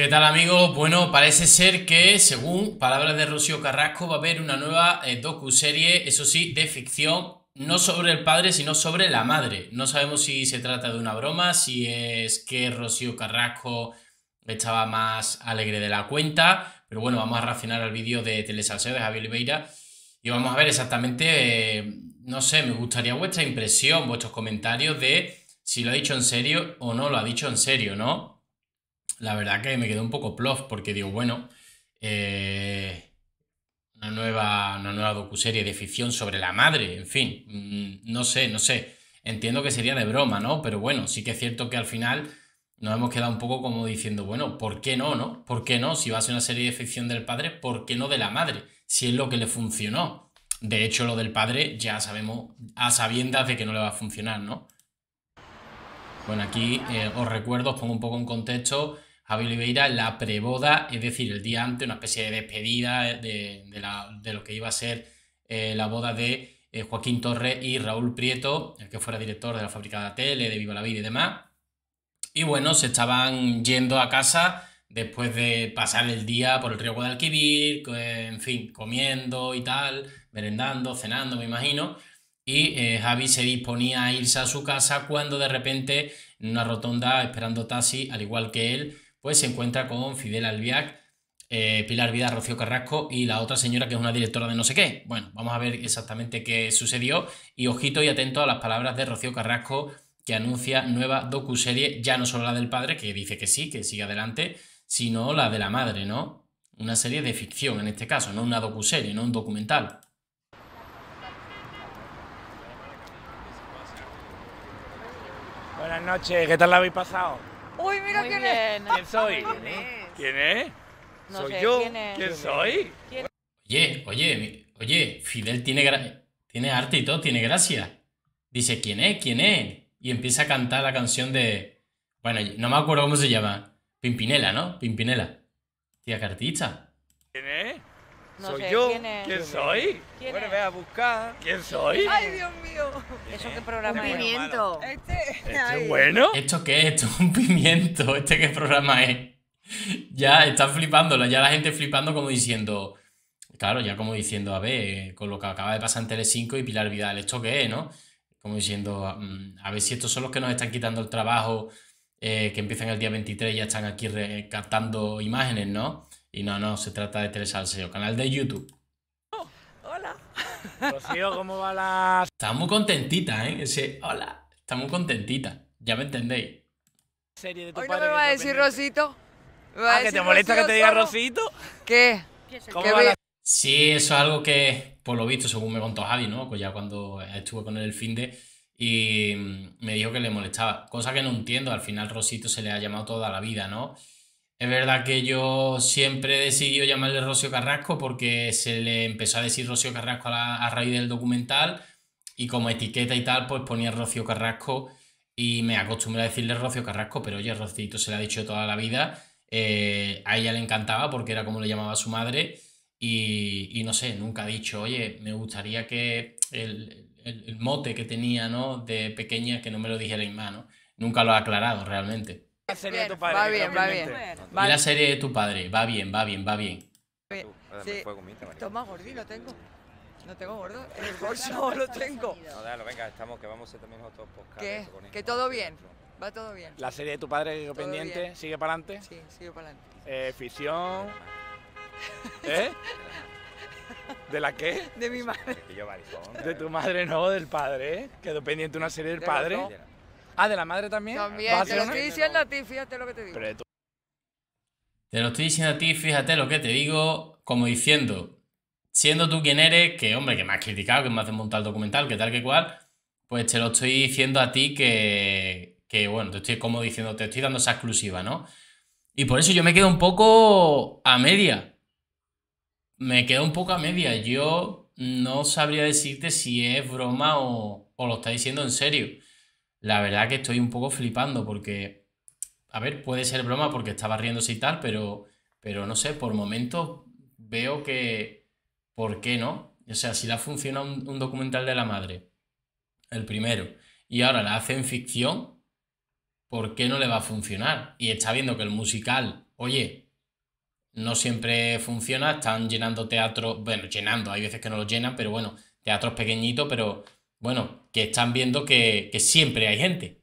¿Qué tal amigos? Bueno, parece ser que, según palabras de Rocío Carrasco, va a haber una nueva eh, docu-serie, eso sí, de ficción, no sobre el padre, sino sobre la madre. No sabemos si se trata de una broma, si es que Rocío Carrasco estaba más alegre de la cuenta, pero bueno, vamos a reaccionar al vídeo de Telesalseo de Javier Oliveira y vamos a ver exactamente, eh, no sé, me gustaría vuestra impresión, vuestros comentarios de si lo ha dicho en serio o no lo ha dicho en serio, ¿no? la verdad que me quedé un poco plof porque digo, bueno, eh, una, nueva, una docuserie de ficción sobre la madre, en fin, mm, no sé, no sé. Entiendo que sería de broma, ¿no? Pero bueno, sí que es cierto que al final nos hemos quedado un poco como diciendo, bueno, ¿por qué no, no? ¿Por qué no? Si va a ser una serie de ficción del padre, ¿por qué no de la madre? Si es lo que le funcionó. De hecho, lo del padre ya sabemos a sabiendas de que no le va a funcionar, ¿no? Bueno, aquí eh, os recuerdo, os pongo un poco en contexto, Javi Oliveira la preboda, es decir, el día antes, una especie de despedida de, lo que iba a ser eh, la boda de eh, Joaquín Torres y Raúl Prieto, el que fuera director de la fábrica de la tele, de Viva la Vida y demás. Y bueno, se estaban yendo a casa después de pasar el día por el río Guadalquivir, en fin, comiendo y tal, merendando, cenando, me imagino. Y eh, Javi se disponía a irse a su casa cuando de repente en una rotonda esperando taxi, al igual que él, pues se encuentra con Fidel Albiac, eh, Pilar Vida, Rocío Carrasco y la otra señora que es una directora de no sé qué. Bueno, vamos a ver exactamente qué sucedió y ojito y atento a las palabras de Rocío Carrasco que anuncia nueva docuserie, ya no solo la del padre, que dice que sí, que sigue adelante, sino la de la madre, ¿no? Una serie de ficción en este caso, no una docuserie, no un documental. Buenas noches, ¿qué tal la habéis pasado? Uy, mira quién es. ¿Quién soy? ¿Quién es? ¿Soy yo? ¿Quién, es? ¿Quién soy? Oye, oye, oye, Fidel tiene, tiene arte y todo, tiene gracia. Dice, ¿quién es? ¿Quién es? Y empieza a cantar la canción de... Bueno, no me acuerdo cómo se llama. Pimpinela, ¿no? Pimpinela. Tía, cartita. ¿Soy yo? ¿Quién, soy? bueno, a buscar. ¿Quién soy? ¡Ay, Dios mío! ¿Eso qué programa es? pimiento. Este, ¿Este? es bueno? ¿Esto qué es? ¿Esto es un pimiento? ¿Este qué programa es? Ya están flipándolo, ya la gente flipando como diciendo... Claro, ya como diciendo, a ver, con lo que acaba de pasar en Tele5 y Pilar Vidal, ¿esto qué es, no? Como diciendo, mm, a ver si estos son los que nos están quitando el trabajo, eh, que empiezan el día 23 y ya están aquí captando imágenes, ¿no? Y no, no, se trata de el canal de YouTube. Oh, hola. Rocío, ¿cómo va la...? Está muy contentita, ¿eh? hola, está muy contentita, ya me entendéis. Serie Hoy no me va a decir Rosito. a decir ¿que te molesta que te diga Rosito? ¿Qué? ¿Cómo ¿Qué va la... Sí, eso es algo que, por lo visto, según me contó Javi, ¿no? Pues ya cuando estuve con él el fin de... Y me dijo que le molestaba, cosa que no entiendo, al final Rosito se le ha llamado toda la vida, ¿no? Es verdad que yo siempre he decidido llamarle Rocío Carrasco porque se le empezó a decir Rocío Carrasco a, raíz del documental y como etiqueta y tal, pues ponía Rocío Carrasco y me acostumbré a decirle Rocío Carrasco, pero oye, Rocito se le ha dicho toda la vida. Eh, a ella le encantaba porque era como le llamaba su madre y, no sé, nunca ha dicho, oye, me gustaría que el, mote que tenía ¿no? de pequeña que no me lo dijera en mano, Nunca lo ha aclarado realmente. La serie de tu padre. Va bien, va bien. la serie de tu padre. Va bien, va bien, va bien. Toma, Gordi, lo tengo. No tengo gordo. el bolso lo tengo. venga, estamos, que vamos a ser también otros Que todo bien. Va todo bien. La serie de tu padre quedó pendiente, ¿sigue para adelante? Sí, sigue para adelante. Eh, ficción. ¿Eh? ¿De la qué? De mi madre. De tu madre, no, del padre, ¿eh? Quedó pendiente una serie del padre. Ah, de la madre también. Ah, te lo estoy diciendo a ti, fíjate lo que te digo. Te lo estoy diciendo a ti, fíjate lo que te digo, como diciendo, siendo tú quien eres, que hombre, que me has criticado, que me has desmontado el documental, que tal, que cual, pues te lo estoy diciendo a ti que, bueno, te estoy como diciendo, te estoy dando esa exclusiva, ¿no? Y por eso yo me quedo un poco a media. Me quedo un poco a media. Yo no sabría decirte si es broma o, o lo está diciendo en serio la verdad que estoy un poco flipando porque, a ver, puede ser broma porque estaba riéndose y tal, pero, pero no sé, por momentos veo que, ¿por qué no? O sea, si la funciona un, un documental de la madre, el primero, y ahora la hace en ficción, ¿por qué no le va a funcionar? Y está viendo que el musical, oye, no siempre funciona, están llenando teatros, bueno, llenando, hay veces que no lo llenan, pero bueno, teatros pequeñitos, pero bueno, que están viendo que, siempre hay gente.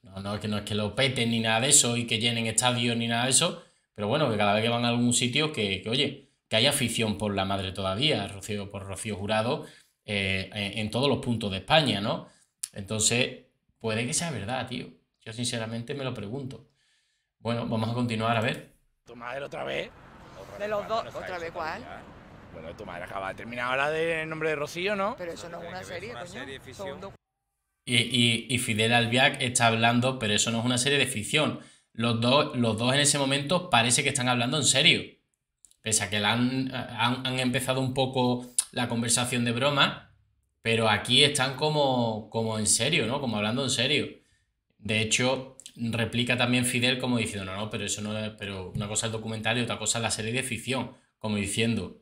No, no, que no es que lo peten ni nada de eso y que llenen estadios ni nada de eso, pero bueno, que cada vez que van a algún sitio, que, que oye, que hay afición por la madre todavía, Rocío, por Rocío Jurado, eh, en, todos los puntos de España, ¿no? Entonces, puede que sea verdad, tío. Yo sinceramente me lo pregunto. Bueno, vamos a continuar a ver. Tu otra Otra vez de los dos. ¿Otra vez cuál? Bueno, tu madre acaba de terminar ahora de nombre de Rocío, ¿no? Pero eso no, es una serie, una Serie de y, y, Fidel Albiac está hablando, pero eso no es una serie de ficción. Los dos, los dos en ese momento parece que están hablando en serio. Pese a que han, empezado un poco la conversación de broma, pero aquí están como, como en serio, ¿no? Como hablando en serio. De hecho, replica también Fidel como diciendo, no, no, pero eso no es, pero una cosa es el documental y otra cosa es la serie de ficción, como diciendo,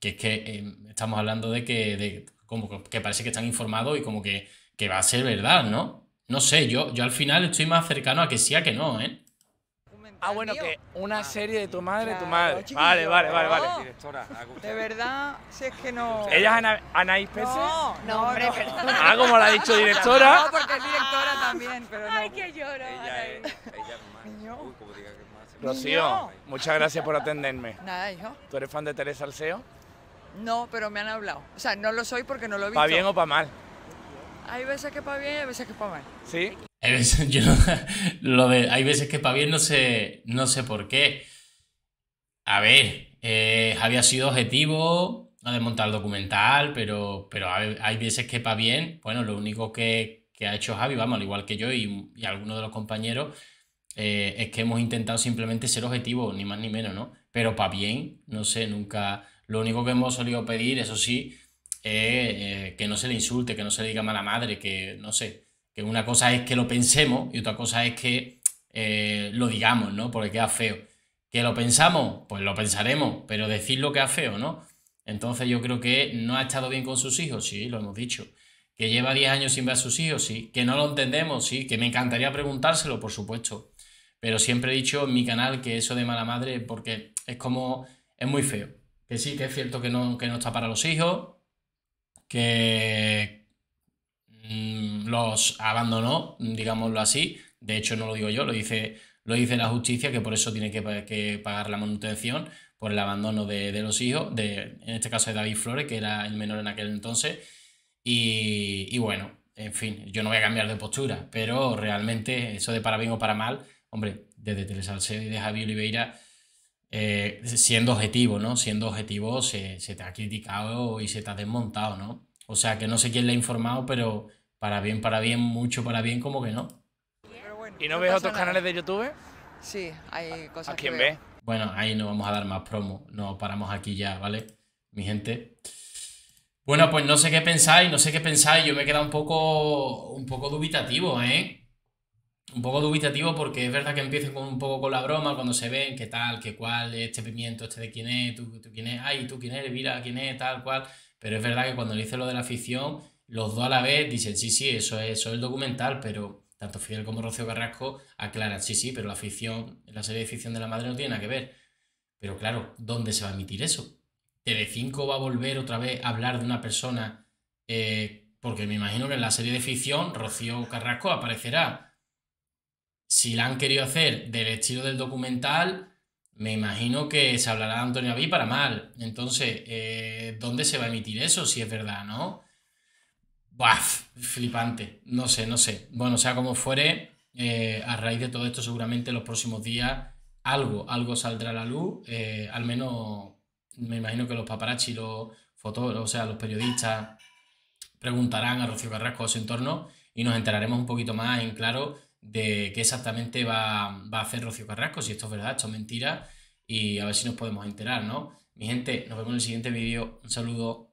que es que eh, estamos hablando de que, de, como que parece que están informados y como que, que va a ser verdad, ¿no? No sé, yo, yo al final estoy más cercano a que sí a que no, ¿eh? Ah, bueno, que una serie de tu madre, tu madre. Vale, vale, vale, vale. Directora, de verdad, si es que no. ¿Ella es Anaís Pérez? No, no, hombre. Ah, como la ha dicho directora. No, porque es directora también, pero no. Ay, que lloro. Ella es, ella más. como diga que Rocío, muchas gracias por atenderme. Nada, hijo. ¿Tú eres fan de Teresa Alceo? No, pero me han hablado. O sea, no lo soy porque no lo he visto. ¿Para bien o para mal? Hay veces que para bien y hay veces que para mal. ¿Sí? Hay veces, lo hay veces que para bien no sé, no sé por qué. A ver, eh, ha sido objetivo no de montar el documental, pero, pero hay, veces que para bien, bueno, lo único que, ha hecho Javi, vamos, al igual que yo y, algunos de los compañeros, eh, es que hemos intentado simplemente ser objetivos, ni más ni menos, ¿no? Pero para bien, no sé, nunca lo único que hemos solido pedir, eso sí, es eh, que no se le insulte, que no se le diga mala madre, que no sé, que una cosa es que lo pensemos y otra cosa es que eh, lo digamos, ¿no? Porque queda feo. Que lo pensamos, pues lo pensaremos, pero decir lo que queda feo, ¿no? Entonces yo creo que no ha estado bien con sus hijos, sí, lo hemos dicho. Que lleva 10 años sin ver a sus hijos, sí. Que no lo entendemos, sí. Que me encantaría preguntárselo, por supuesto. Pero siempre he dicho en mi canal que eso de mala madre, porque es como, es muy feo que sí, que es cierto que no, que no está para los hijos, que mm, los abandonó, digámoslo así. De hecho, no lo digo yo, lo dice, lo la justicia, que por eso tiene que, pagar la manutención por el abandono de, los hijos, de, en este caso de David Flores, que era el menor en aquel entonces. Y, bueno, en fin, yo no voy a cambiar de postura, pero realmente eso de para bien o para mal, hombre, desde Telesalcedo y de Javier Oliveira eh, siendo objetivo, ¿no? Siendo objetivo se, te ha criticado y se te ha desmontado, ¿no? O sea, que no sé quién le ha informado, pero para bien, para bien, mucho para bien, como que no. ¿Y no, ves otros canales de YouTube? Sí, hay cosas ¿A quién que Bueno, ahí no vamos a dar más promo, nos paramos aquí ya, ¿vale? Mi gente. Bueno, pues no sé qué pensáis, no sé qué pensáis, yo me he quedado un poco, un poco dubitativo, ¿eh? un poco dubitativo porque es verdad que empieza con un poco con la broma cuando se ven qué tal, qué cual, este pimiento, este de quién es, tú, tú quién es, ay, tú quién eres, mira, quién es, tal, cual. Pero es verdad que cuando le dice lo de la ficción, los dos a la vez dicen, sí, sí, eso es, eso es el documental, pero tanto Fidel como Rocío Carrasco aclaran, sí, sí, pero la ficción la serie de ficción de la madre no tiene nada que ver. Pero claro, ¿dónde se va a emitir eso? ¿TV5 va a volver otra vez a hablar de una persona, eh, porque me imagino que en la serie de ficción Rocío Carrasco aparecerá si la han querido hacer del estilo del documental, me imagino que se hablará de Antonio Aví para mal. Entonces, eh, ¿dónde se va a emitir eso? Si es verdad, ¿no? ¡Buah! Flipante. No sé, no sé. Bueno, sea como fuere, eh, a raíz de todo esto, seguramente en los próximos días algo, algo saldrá a la luz. Eh, al menos me imagino que los paparazzi, los fotógrafos, o sea, los periodistas preguntarán a Rocío Carrasco a su entorno y nos enteraremos un poquito más en claro de qué exactamente va, a hacer Rocío Carrasco, si esto es verdad, esto es mentira, y a ver si nos podemos enterar, ¿no? Mi gente, nos vemos en el siguiente vídeo. Un saludo.